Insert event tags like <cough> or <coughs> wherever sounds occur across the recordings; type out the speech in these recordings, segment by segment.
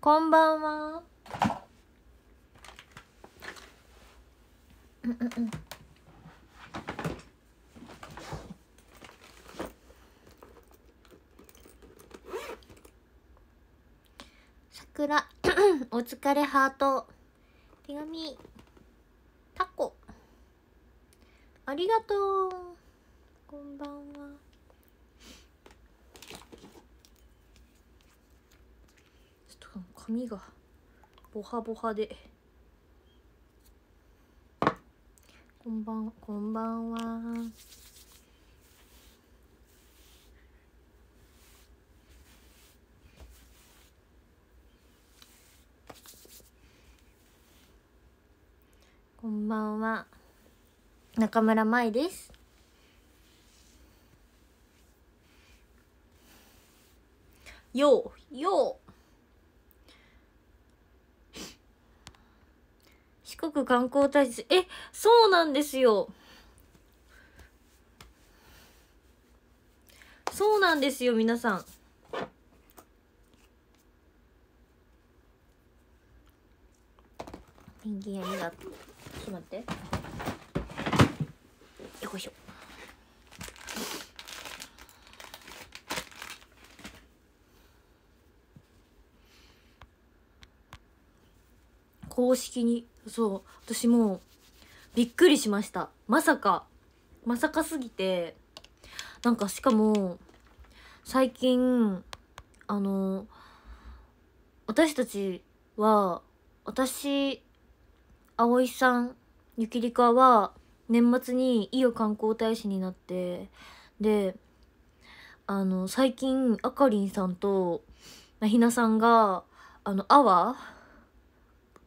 こんばんは。桜お疲れハート手紙タコありがとうこんばんは髪がボハボハでこんばんこんばんはこんばんは中村舞ですようよう四国観光大使、え、そうなんですよ。そうなんですよ、皆さん。ペンギンありがとう。ちょっと待って。よいしょ。公式にそう私もうびっくりしましたまさかまさかすぎてなんかしかも最近あの私たちは私葵さんゆきりかは年末に伊予観光大使になってであの最近あかりんさんとひなさんがあの「あわ」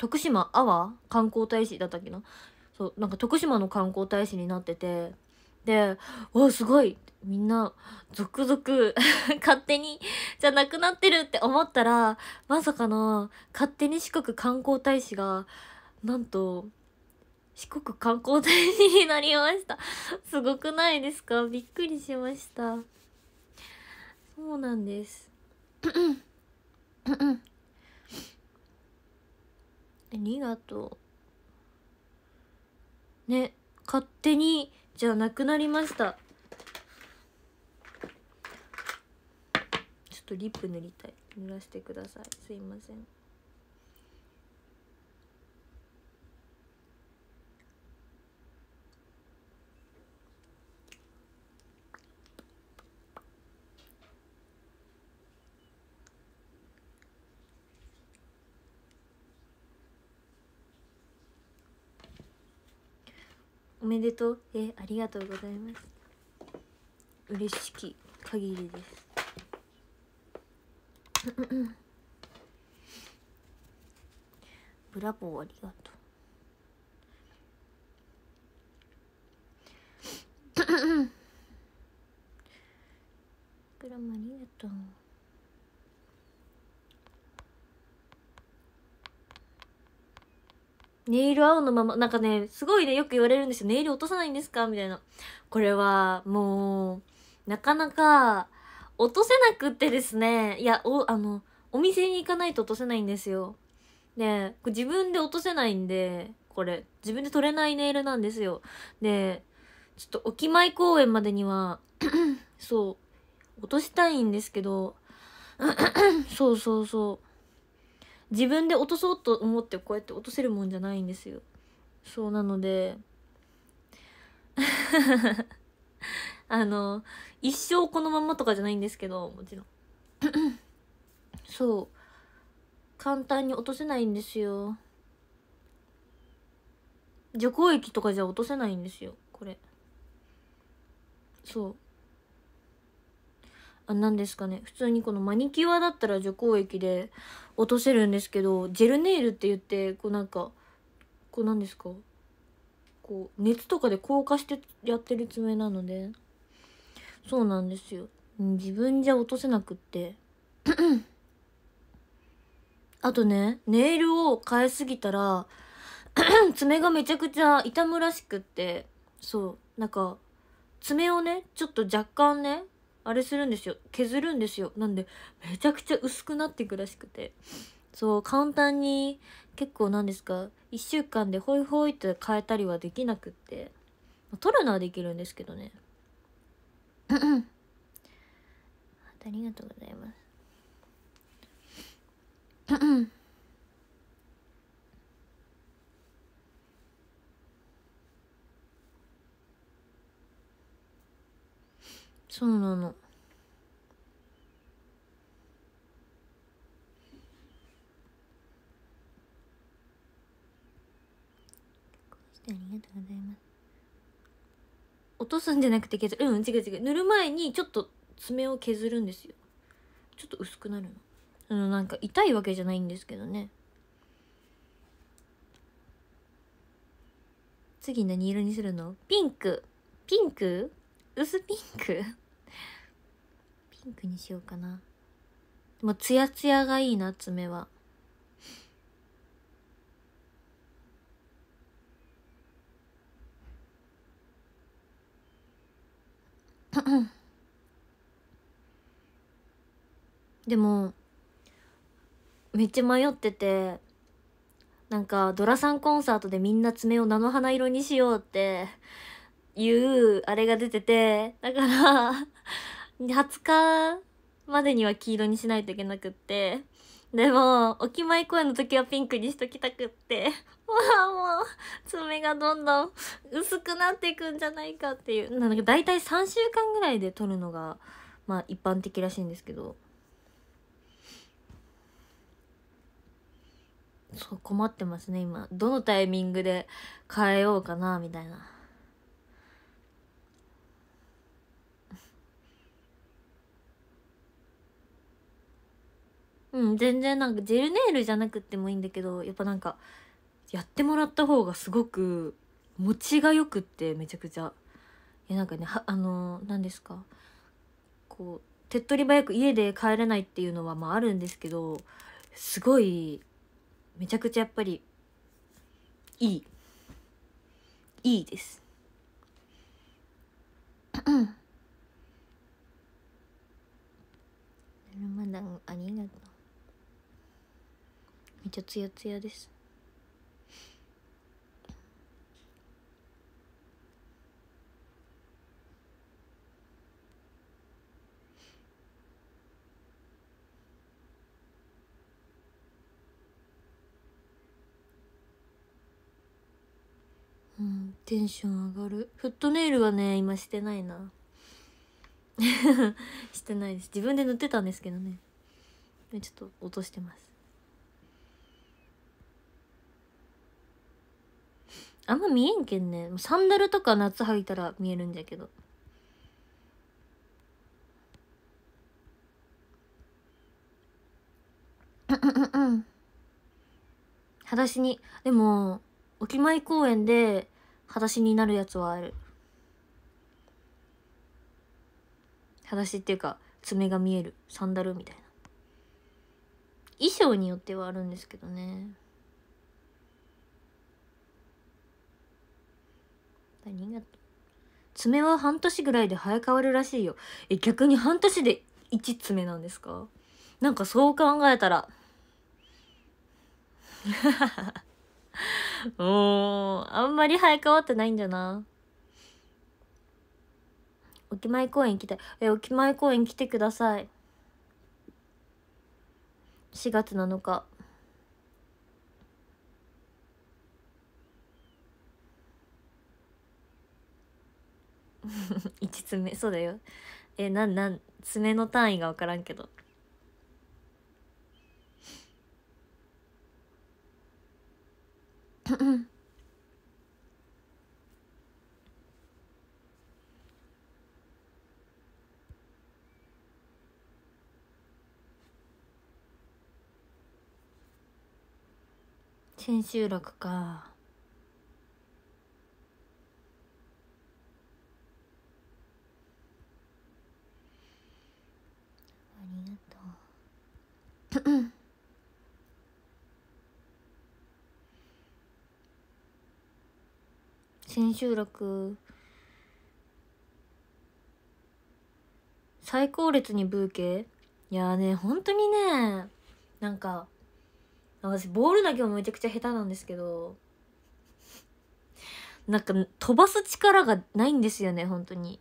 徳島阿波観光大使だったっけなそうなんか徳島の観光大使になっててで「わすごい!」みんな続々 <laughs> 勝手にじゃなくなってるって思ったらまさかの勝手に四国観光大使がなんと四国観光大使になりました <laughs> すごくないですかびっくりしましたそうなんです <coughs> うんうんありがとう。ね、勝手にじゃなくなりました。ちょっとリップ塗りたい。濡らしてください。すいません。おめでとうえありがとうございます嬉しき限りですブラボーありがとうクラムありがとうネイル青のまま、なんかね、すごいね、よく言われるんですよ。ネイル落とさないんですかみたいな。これは、もう、なかなか、落とせなくってですね。いや、お、あの、お店に行かないと落とせないんですよ。で、自分で落とせないんで、これ、自分で取れないネイルなんですよ。で、ちょっとお前ま公園までには <clears throat> そう、落としたいんですけど <clears throat> そうそうそう。自分で落とそうと思ってこうやって落とせるもんじゃないんですよそうなので <laughs> あの一生このままとかじゃないんですけどもちろん <coughs> そう簡単に落とせないんですよ除光液とかじゃ落とせないんですよこれそうあなんですかね普通にこのマニキュアだったら除光液で落とせるんですけどジェルネイルって言ってこうなんかこうなんですかこう熱とかで硬化してやってる爪なのでそうなんですよ自分じゃ落とせなくって <clears throat> あとねネイルを変えすぎたら <clears throat> 爪がめちゃくちゃ痛むらしくってそうなんか爪をねちょっと若干ねあれするんですよ削るんですよなんでめちゃくちゃ薄くなっていくらしくてそう簡単に結構何ですか1週間でホイホイと変えたりはできなくって取るのはできるんですけどねありがとうございますそうなの。ありがとうございます。落とすんじゃなくて削る。うん、違う違う。塗る前にちょっと爪を削るんですよ。ちょっと薄くなるの。あの、なんか痛いわけじゃないんですけどね。次何色にするのピンク。ピンク薄ピンクピンクにしようかな。でも、ツヤツヤがいいな、爪は。<coughs> でも、めっちゃ迷ってて、なんか、ドラさんコンサートでみんな爪を菜の花色にしようって、いう、あれが出てて、だから20日までには黄色にしないといけなくって。でも、お決まり声の時はピンクにしときたくって。もう、もう、爪がどんどん薄くなっていくんじゃないかっていう。なんか大体3週間ぐらいで撮るのが、まあ一般的らしいんですけど。そう、困ってますね、今。どのタイミングで変えようかな、みたいな。うん全然なんかジェルネイルじゃなくてもいいんだけどやっぱなんかやってもらった方がすごく持ちがよくってめちゃくちゃいやなんかねあの何ですかこう手っ取り早く家で帰れないっていうのはまああるんですけどすごいめちゃくちゃやっぱりいいいいですまだありがとうめっちゃツヤツヤですうんテンション上がるフットネイルはね今してないな <laughs> してないです自分で塗ってたんですけどねちょっと落としてますあんま見えんけんねサンダルとか夏履いたら見えるんじゃけどうんうんうん裸足にでもおきまい公園で裸足になるやつはある裸足っていうか爪が見えるサンダルみたいな衣装によってはあるんですけどね何が爪は半年ぐらいで生え変わるらしいよえ逆に半年で1爪なんですかなんかそう考えたらもう <laughs> あんまり生え変わってないんだなお前ま公園来たえお前ま公園来てください4月7日1 <laughs> 爪そうだよえなんなん爪の単位が分からんけどうん千秋楽か収録最高列にブーケいやーね本当にねなんか私ボール投げもめちゃくちゃ下手なんですけどなんか飛ばす力がないんですよね本当に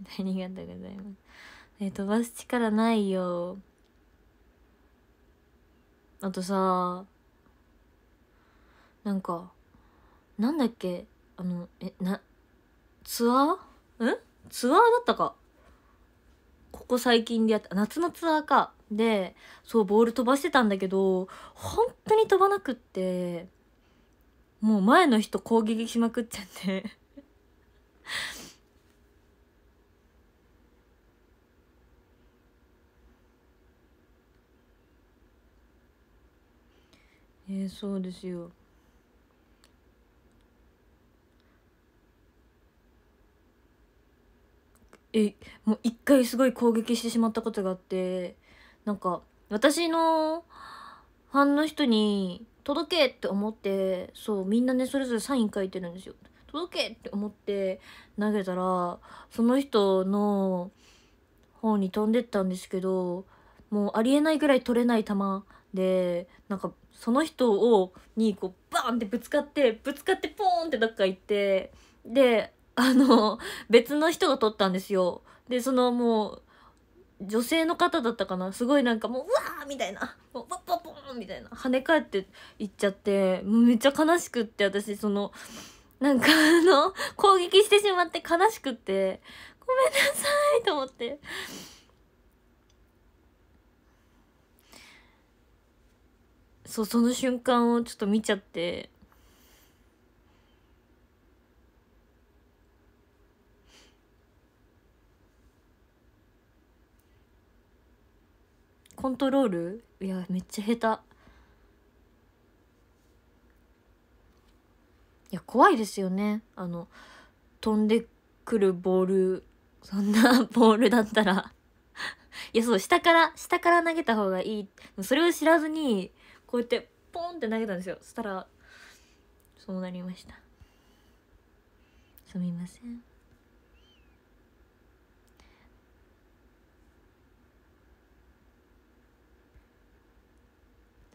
ありがとうございます。えー、飛ばす力ないよ。あとさ、なんか、なんだっけ、あの、え、な、ツアーんツアーだったか。ここ最近でやった、夏のツアーか。で、そう、ボール飛ばしてたんだけど、本当に飛ばなくって、もう前の人攻撃しまくっちゃってえー、そうですよえもう一回すごい攻撃してしまったことがあってなんか私のファンの人に「届け!」って思ってそうみんなねそれぞれサイン書いてるんですよ。届けって思って投げたらその人の方に飛んでったんですけどもうありえないぐらい取れない球でなんかその人をにこうバーンってぶつかってぶつかってポーンってどっか行ってであの別の人が撮ったんですよ。でそのもう女性の方だったかなすごいなんかもううわーみたいなもうポッポッポンみたいな跳ね返っていっちゃってめっちゃ悲しくって私そのなんかあの攻撃してしまって悲しくってごめんなさいと思って。そうその瞬間をちょっと見ちゃってコントロールいやめっちゃ下手いや怖いですよねあの飛んでくるボールそんなボールだったらいやそう下から下から投げた方がいいそれを知らずにこうやってポンって投げたんですよそしたらそうなりましたすみません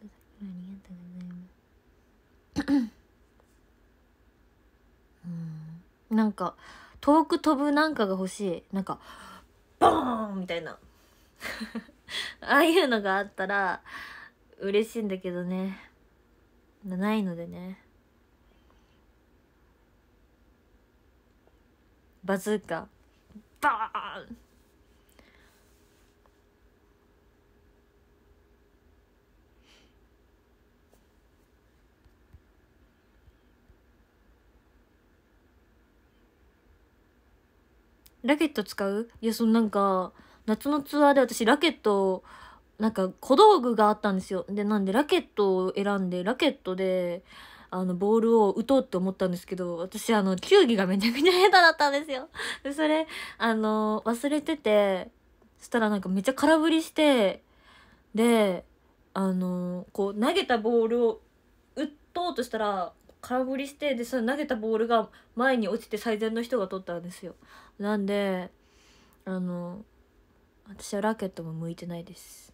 ありがとうございますうんなんか遠く飛ぶなんかが欲しいなんかボーンみたいな <laughs> ああいうのがあったら嬉しいんだけどねないのでねバズーカバーンラケット使ういやそのなんか夏のツアーで私ラケットなんか小道具があったんですよ。で、なんでラケットを選んで、ラケットで、あの、ボールを打とうって思ったんですけど、私、あの、球技がめちゃくちゃ下手だったんですよ。<laughs> で、それ、あの、忘れてて、そしたらなんかめっちゃ空振りして、で、あの、こう、投げたボールを打とうとしたら、空振りして、で、その投げたボールが前に落ちて最善の人が取ったんですよ。なんで、あの、私はラケットも向いてないです。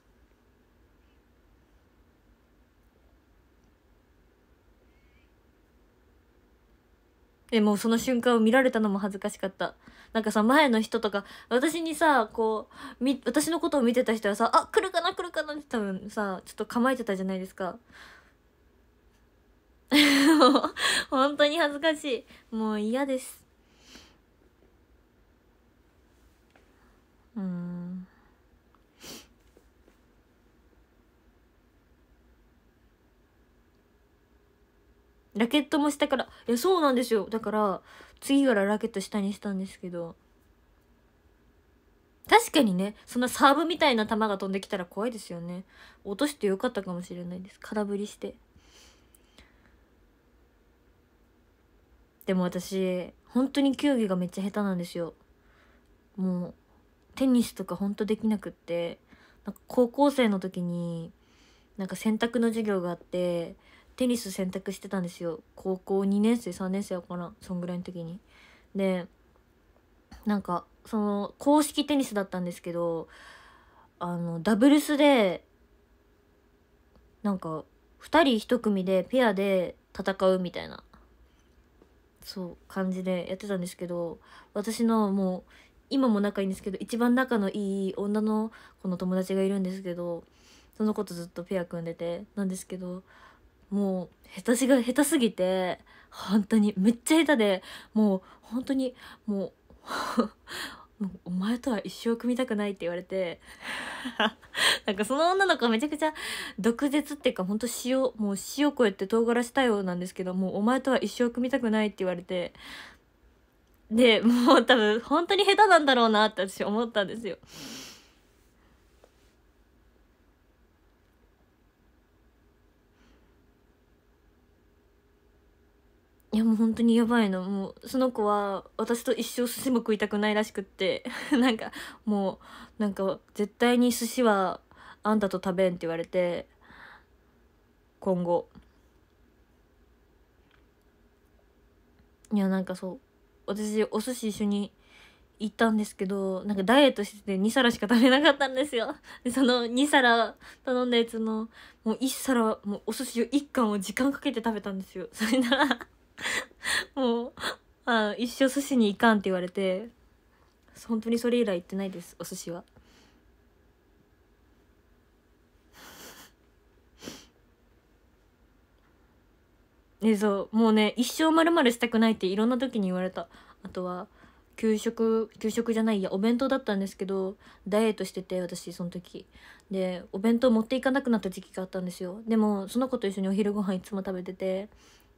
でもその瞬間を見られたのも恥ずかしかった。なんかさ、前の人とか、私にさ、こう、み、私のことを見てた人はさ、あ、来るかな来るかなって多分さ、ちょっと構えてたじゃないですか。<laughs> 本当に恥ずかしい。もう嫌です。うん。ラケットも下から、いや、そうなんですよ。だから、次からラケット下にしたんですけど。確かにね、そんなサーブみたいな球が飛んできたら怖いですよね。落としてよかったかもしれないです。空振りして。でも私、本当に球技がめっちゃ下手なんですよ。もう、テニスとかほんとできなくって、なんか高校生の時に、なんか選択の授業があって、テニス選択してたんですよ高校2年生3年生かなそんぐらいの時に。でなんかその公式テニスだったんですけどあのダブルスでなんか2人1組でペアで戦うみたいなそう感じでやってたんですけど私のもう今も仲いいんですけど一番仲のいい女の子の友達がいるんですけどその子とずっとペア組んでてなんですけどもう下手しが下手すぎて本当にめっちゃ下手でもう本当にもう <laughs> お前とは一生組みたくないって言われて <laughs> なんかその女の子めちゃくちゃ毒舌っていうかほんと塩もう塩越えて唐辛子対応なんですけどもうお前とは一生組みたくないって言われてでもう多分本当に下手なんだろうなって私思ったんですよ。いやもう本当にやばいのもうその子は私と一生寿司も食いたくないらしくって <laughs> なんかもうなんか絶対に寿司はあんたと食べんって言われて今後いやなんかそう私お寿司一緒に行ったんですけどなんかダイエットしてて2皿しか食べなかったんですよでその2皿頼んだやつのもう1皿もうお寿司を1貫を時間かけて食べたんですよそれなら <laughs> もうあ一生寿司に行かんって言われて本当にそれ以来行ってないですお寿司は。ね、<laughs> そうもうね一生まるまるしたくないっていろんな時に言われたあとは給食給食じゃないやお弁当だったんですけどダイエットしてて私その時でお弁当持っていかなくなった時期があったんですよでもその子と一緒にお昼ご飯いつも食べてて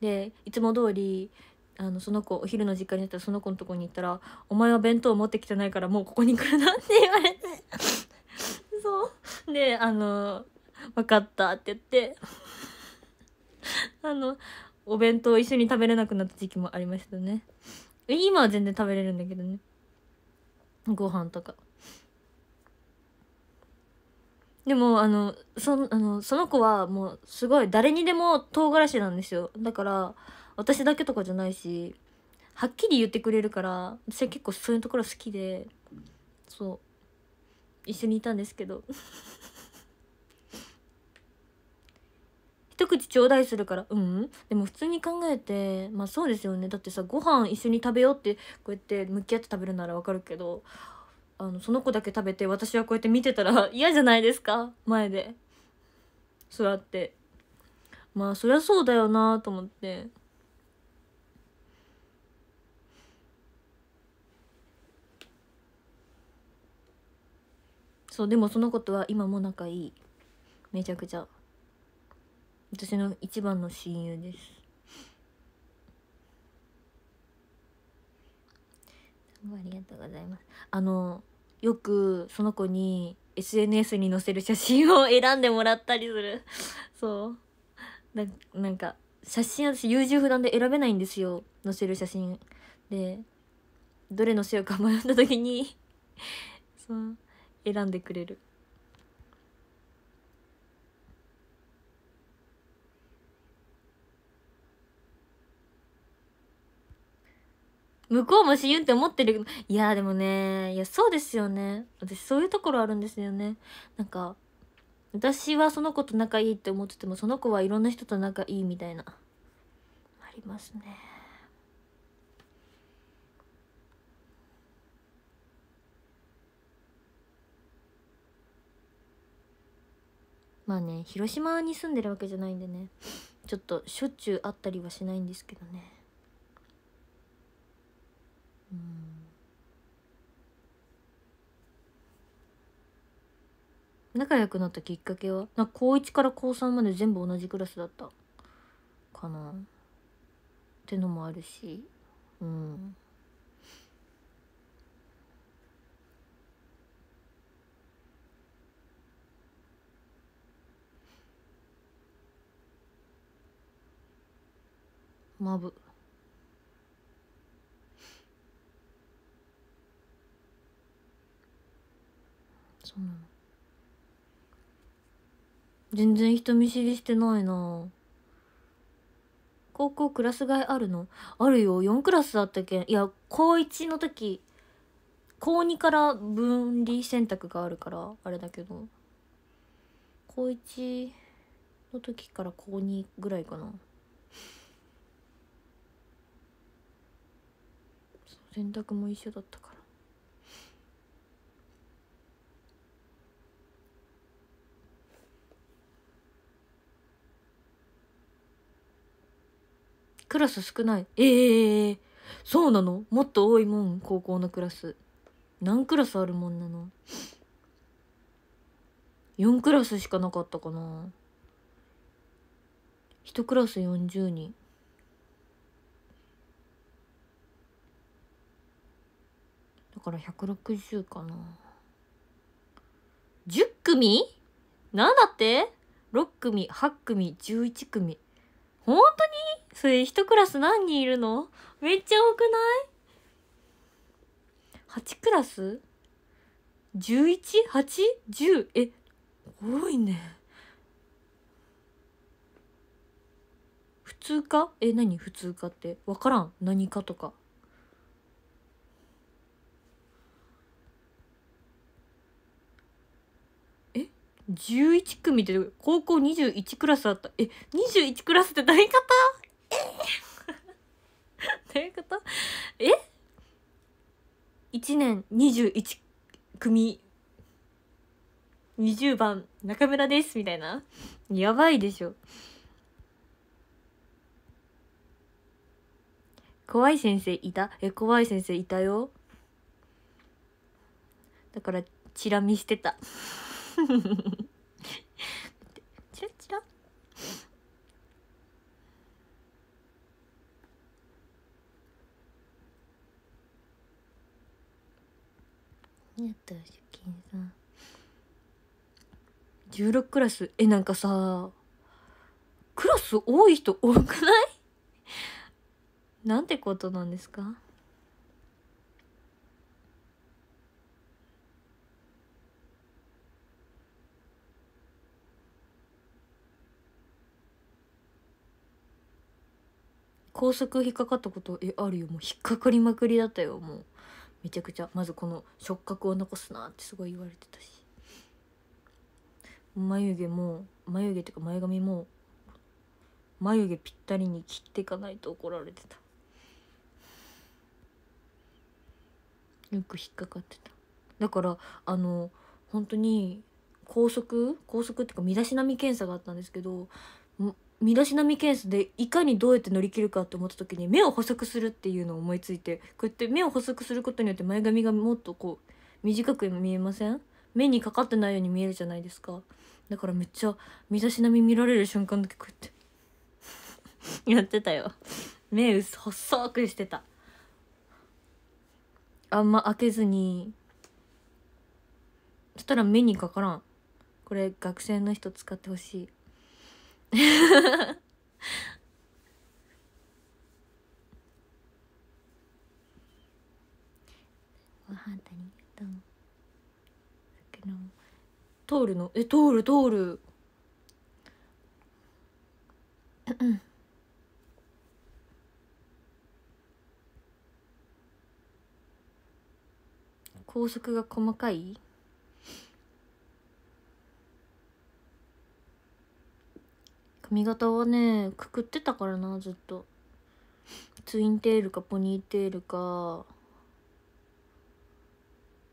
でいつも通りあのその子お昼の時間になったらその子のとこに行ったら「お前は弁当持ってきてないからもうここに来るな」って言われて <laughs> そうであの「分かった」って言って <laughs> あのお弁当一緒に食べれなくなった時期もありましたね今は全然食べれるんだけどねご飯とかでもあのそあのその子はもうすごい誰にでも唐辛子なんですよだから私だけとかじゃないしはっきり言ってくれるから私は結構そういうところ好きでそう一緒にいたんですけど <laughs> 一口頂戴するからうんでも普通に考えてまあそうですよねだってさご飯一緒に食べようってこうやって向き合って食べるならわかるけどあのその子だけ食べて私はこうやって見てたら <laughs> 嫌じゃないですか前でそうやってまあそりゃそうだよなと思ってそうでもその子とは今も仲いいめちゃくちゃ私の一番の親友ですごいありがとうございます。あの、よくその子に SNS に載せる写真を選んでもらったりする。<laughs> そう。ななんか、写真私優柔不断で選べないんですよ。載せる写真。で、どれ載せようか迷った時に <laughs> そう、選んでくれる。向こうも死ゆんって思ってるけど、いやでもね、いや、そうですよね。私そういうところあるんですよね。なんか、私はその子と仲いいって思ってても、その子はいろんな人と仲いいみたいな。ありますね。まあね、広島に住んでるわけじゃないんでね、ちょっとしょっちゅう会ったりはしないんですけどね。仲良くなったきっかけはな高1から高3まで全部同じクラスだったかなってのもあるしうんまぶそうなの全然人見知りしてないな高校クラス外あるのあるよ4クラスあったけんいや高1の時高2から分離選択があるからあれだけど高1の時から高2ぐらいかな選択も一緒だったからラス少ない。ええー、そうなのもっと多いもん、高校のクラス。何クラスあるもんなの ?4 クラスしかなかったかな。1クラス40人。だから160かな。10組なだって ?6 組、8組、11組。本当にそれ一クラス何人いるのめっちゃ多くない ?8 クラス ?11?8?10? え、多いね。普通科え、何普通科って。分からん。何かとか。11組って高校21クラスあったえ21クラスってどういうことえー、ど <laughs> うえ1年21組20番中村ですみたいなやばいでしょ怖い先生いたえ怖い先生いたよだからチラ見してたチラチラやった出勤さん16クラスえなんかさクラス多い人多くないなんてことなんですか高速引っかかったことえあるよもう引っかかりまくりだったよもうめちゃくちゃまずこの触覚を残すなってすごい言われてたし眉毛も眉毛っていうか前髪も眉毛ぴったりに切っていかないと怒られてたよく引っかかってただからあの本当に高速高速っていうか身だしなみ検査があったんですけど身だしなみケースでいかにどうやって乗り切るかって思った時に目を細くするっていうのを思いついてこうやって目を細くすることによって前髪がもっとこう短く見えません目にかかってないように見えるじゃないですかだからめっちゃ身だしなみ見られる瞬間だけこうやって <laughs> やってたよ目細くしてたあんま開けずにそしたら目にかからんこれ学生の人使ってほしいご飯ありがの。う。通るのえ通る通る。<laughs> 高速が細かい髪型はねくくってたからなずっとツインテールかポニーテールか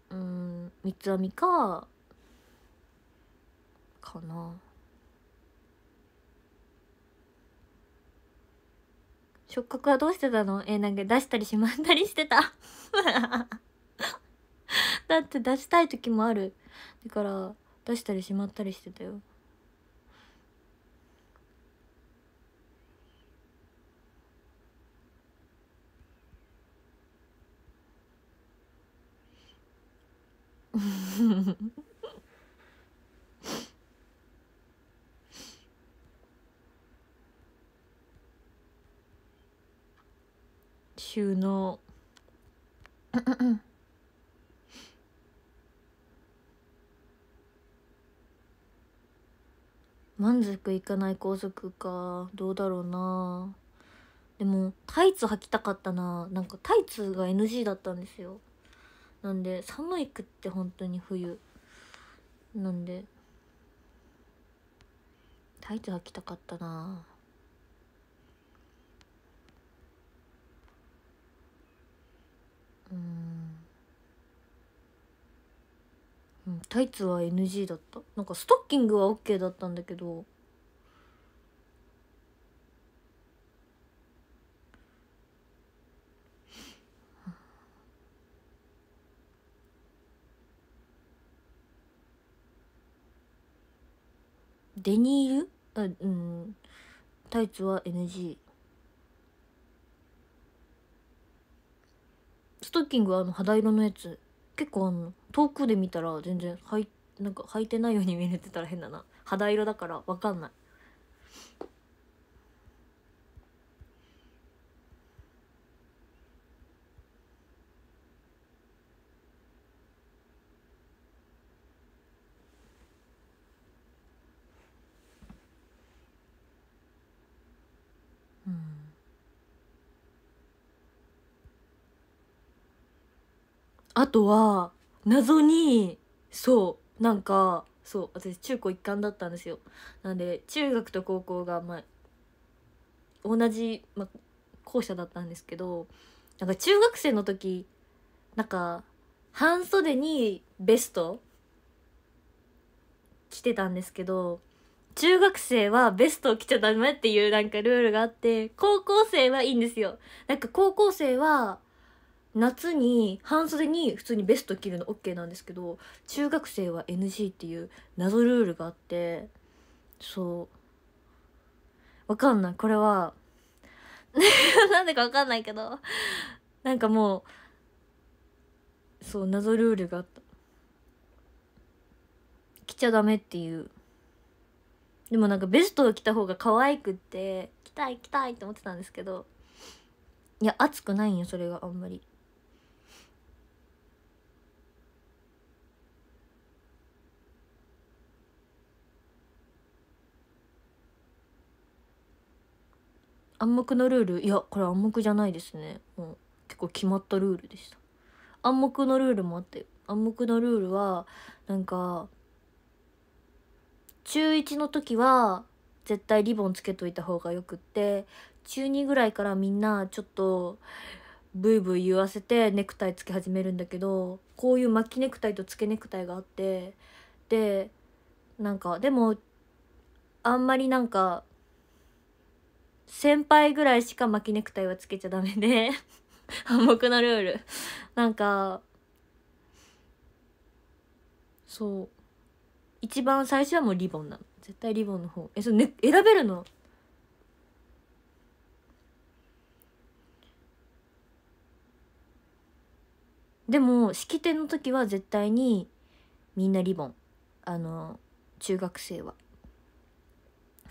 うん三つ編みかかな触覚はどうしてたのえー、なんか出したりしまったりしてた <laughs> だって出したい時もあるだから出したりしまったりしてたよ収納満足いかない校則かどうだろうなでもタイツ履きたかったななんかタイツが NG だったんですよなんで寒いくって本当に冬なんでタイツ履きたかったなうんタイツは NG だったなんかストッキングは OK だったんだけどデニールあうんタイツは NG ストッキングはあの肌色のやつ結構あの遠くで見たら全然はいなんか履いてないように見えてたら変だな肌色だから分かんないあとは謎にそうなんかそう私中高一貫だったんですよなんで中学と高校がまあ同じ、まあ、校舎だったんですけどなんか中学生の時なんか半袖にベスト着てたんですけど中学生はベスト来着ちゃダメっていうなんかルールがあって高校生はいいんですよなんか高校生は夏に半袖に普通にベスト着るの OK なんですけど中学生は NG っていう謎ルールがあってそうわかんないこれは <laughs> なんでかわかんないけどなんかもうそう謎ルールがあった着ちゃダメっていうでもなんかベストを着た方が可愛くって着たい着たいって思ってたんですけどいや暑くないんよそれがあんまり暗黙のルールいやこれ暗黙じゃないですねもう結構決まったルールでした暗黙のルールもあって暗黙のルールはなんか中1の時は絶対リボンつけといた方がよくって中2ぐらいからみんなちょっとブイブイ言わせてネクタイつけ始めるんだけどこういう巻きネクタイとつけネクタイがあってでなんかでもあんまりなんか先輩ぐらいしか巻きネクタイはつけちゃダメで <laughs> 暗黙のルールなんかそう一番最初はもうリボンなの絶対リボンの方えそう、ね、選べるのでも式典の時は絶対にみんなリボンあの中学生は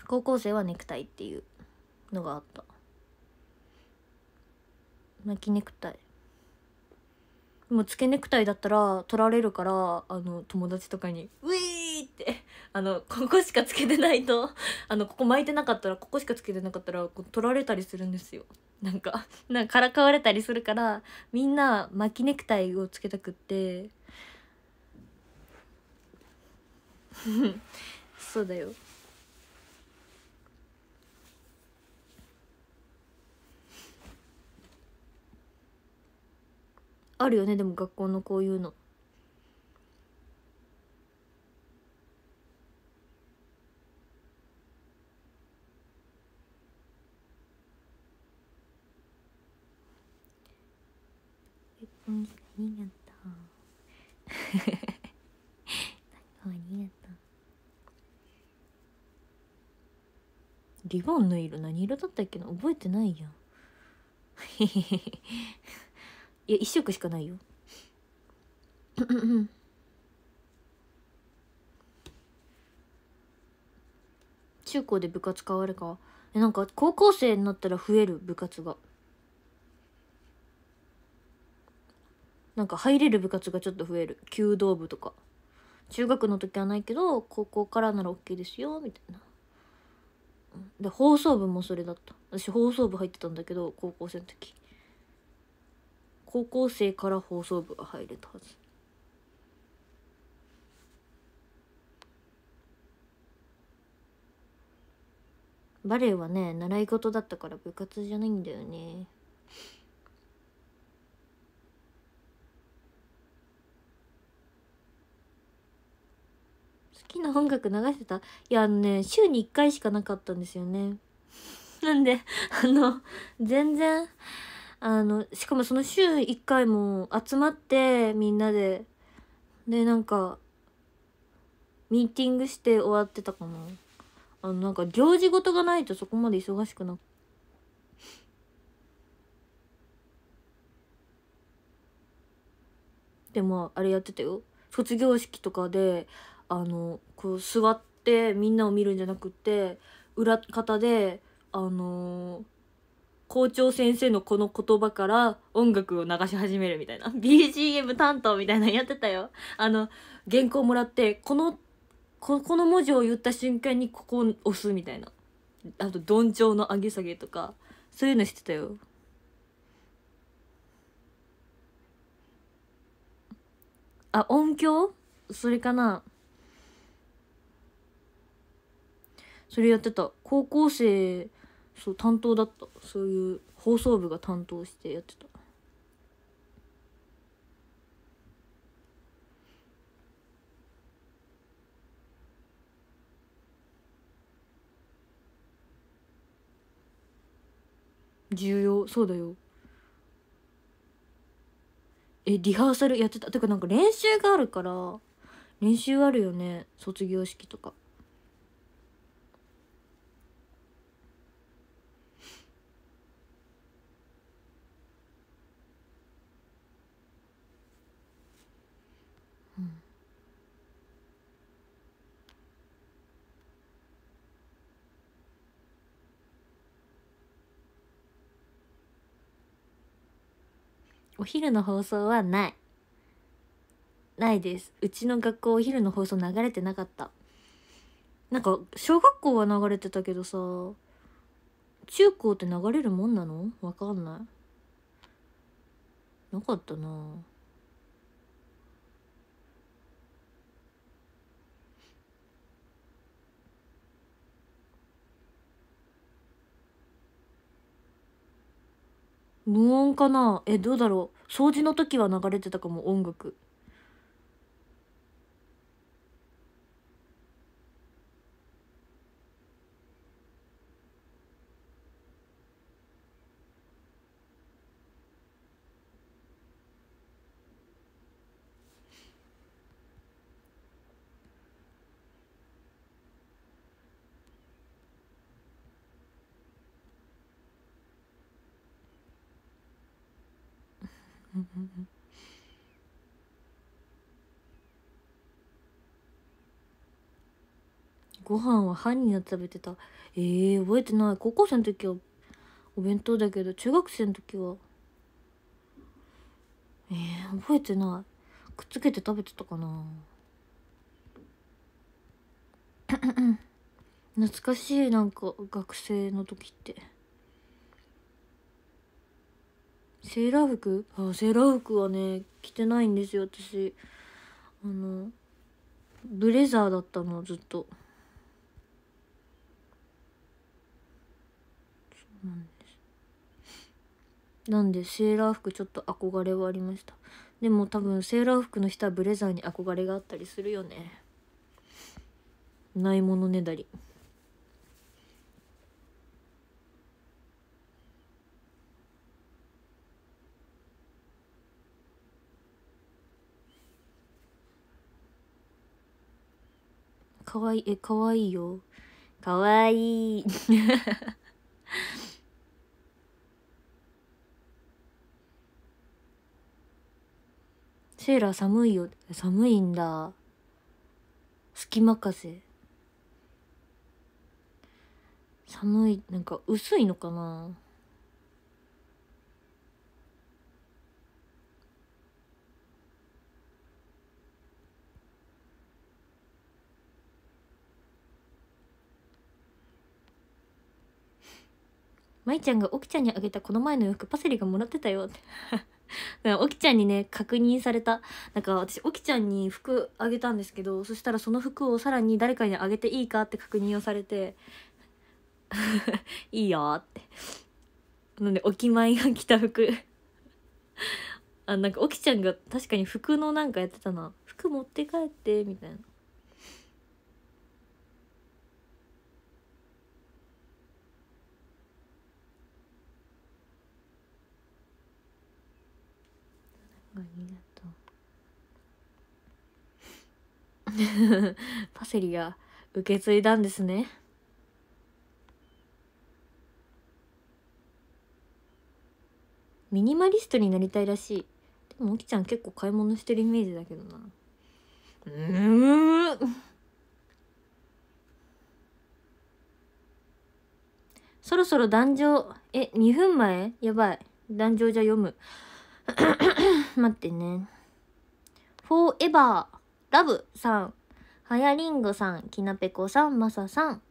高校生はネクタイっていうのがあった巻きネクタイもうつけネクタイだったら取られるからあの友達とかに「ウィー!」ってあのここしかつけてないとあのここ巻いてなかったらここしかつけてなかったらこう取られたりするんですよなんかなんかからかわれたりするからみんな巻きネクタイをつけたくって <laughs> そうだよあるよねでも学校のこういうの。あり <laughs> がとう。ありがとう。リボンの色何色だったっけな覚えてないやん。<laughs> いや1色しかないよ中高で部活変わるかえなんか高校生になったら増える部活がなんか入れる部活がちょっと増える弓道部とか中学の時はないけど高校からなら OK ですよみたいなで放送部もそれだった私放送部入ってたんだけど高校生の時高校生から放送部が入れたはず。バレエはね習い事だったから部活じゃないんだよね。好きな音楽流してたいやあのね週に1回しかなかったんですよね。なんであの全然あのしかもその週1回も集まってみんなででなんかミーティングして終わってたかなあのなんか行事事がないとそこまで忙しくなくでもあれやってたよ卒業式とかであのこう座ってみんなを見るんじゃなくて裏方であのー校長先生のこの言葉から音楽を流し始めるみたいな <laughs> BGM 担当みたいなのやってたよあの原稿もらってこのここの文字を言った瞬間にここを押すみたいなあとどんちょうの上げ下げとかそういうのしてたよあ音響それかなそれやってた高校生そう担当だったそういう放送部が担当してやってた重要そうだよえリハーサルやってたてかなんか練習があるから練習あるよね卒業式とかお昼の放送はないないですうちの学校お昼の放送流れてなかったなんか小学校は流れてたけどさ中高って流れるもんなのわかんないなかったな無音かなえどうだろう掃除の時は流れてたかも音楽ご飯は犯人やって食べてたえー、覚えてない高校生の時はお弁当だけど中学生の時はえー、覚えてないくっつけて食べてたかな <coughs> 懐かしいなんか学生の時ってセーラー服あセーラー服はね着てないんですよ私あのブレザーだったのずっとなんですなんでセーラー服ちょっと憧れはありましたでも多分セーラー服の人はブレザーに憧れがあったりするよねないものねだりかわいいえかわいいよかわいいセーラー寒いよ。寒いんだ。隙間風。寒い、なんか薄いのかな <laughs> 舞ちゃんが奥ちゃんにあげたこの前の洋服パセリがもらってたよってだ <laughs> おきちゃんにね、確認された。なんか、私、おきちゃんに服あげたんですけど、そしたらその服をさらに誰かにあげていいかって確認をされて、<laughs> いいよって。なので、おきまいが着た服あ、なんか、おきちゃんが確かに服のなんかやってたな。服持って帰って、みたいな。<laughs> パセリが受け継いだんですね。ミニマリストになりたいらしい。でも、おきちゃん結構買い物してるイメージだけどな。うーん。そろそろ壇上、え、2分前やばい。壇上じゃ読む。<clears throat> 待ってね。フォーエバー。ラブさん、はやりんごさん、きなぺこさん、まささん、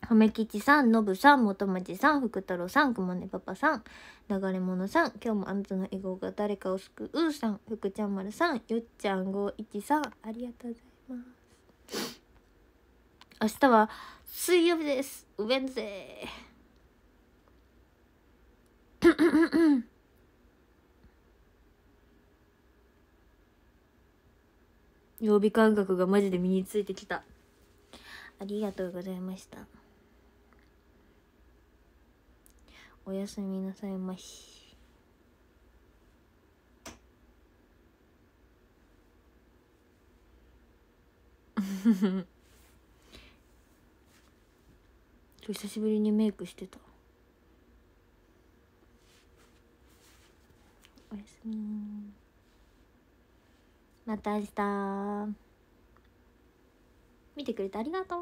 はめきちさん、のぶさん、もとまちさん、ふくたろさん、くまねパパさん、流れ者さん、今日もあなたの笑顔が誰かを救うさん、ふくちゃんまるさん、よっちゃんごいちさん、ありがとうございます。明日は水曜日です。ウェンズデー。曜日感覚がマジで身についてきたありがとうございましたおやすみなさいましふふ <laughs> 久しぶりにメイクしてたおやすみまた明日見てくれてありがとう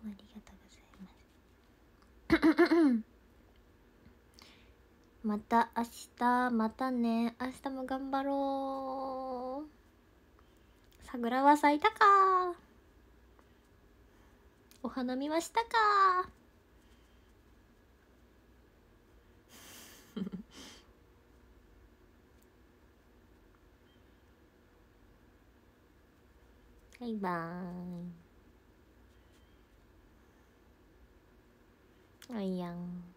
ありがとうございます <coughs> また明日またね明日も頑張ろう桜は咲いたかお花見はしたか <laughs> バイバーイあいやん